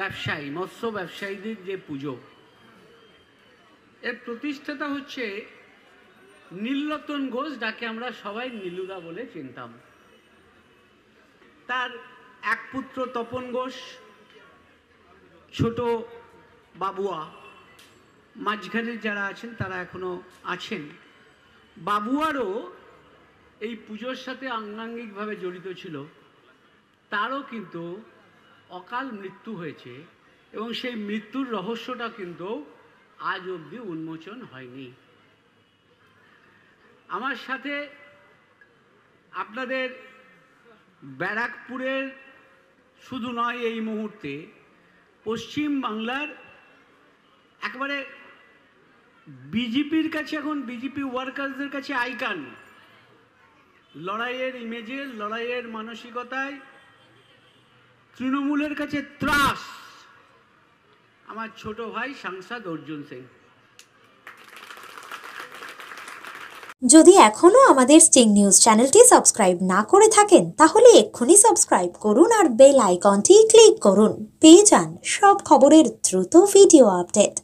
ব্যবসায়ী মৎস্য ব্যবসায়ীদের যে পুজো এর প্রতিষ্ঠাতা হচ্ছে নীলরতন ঘোষ যাকে আমরা সবাই নীলুদা বলে চিনতাম তার এক পুত্র তপন ঘোষ ছোট বাবুয়া মাঝখানে যারা আছেন তারা এখনও আছেন বাবুয়ারও এই পুজোর সাথে আঙ্গাঙ্গিকভাবে জড়িত ছিল তারও কিন্তু অকাল মৃত্যু হয়েছে এবং সেই মৃত্যুর রহস্যটা কিন্তু আজ অবধি উন্মোচন হয়নি আমার সাথে আপনাদের ব্যারাকপুরের শুধু নয় এই মুহূর্তে পশ্চিম বাংলার একবারে বিজেপির কাছে এখন বিজেপি ওয়ার্কার্সদের কাছে আইকান লড়াইয়ের ইমেজে লড়াইয়ের মানসিকতায় তৃণমূলের কাছে ত্রাস আমার ছোট ভাই সাংসদ অর্জুন সিং যদি এখনও আমাদের স্টিং নিউজ চ্যানেলটি সাবস্ক্রাইব না করে থাকেন তাহলে এক্ষুনি সাবস্ক্রাইব করুন আর বেল আইকনটি ক্লিক করুন পেয়ে যান সব খবরের দ্রুত ভিডিও আপডেট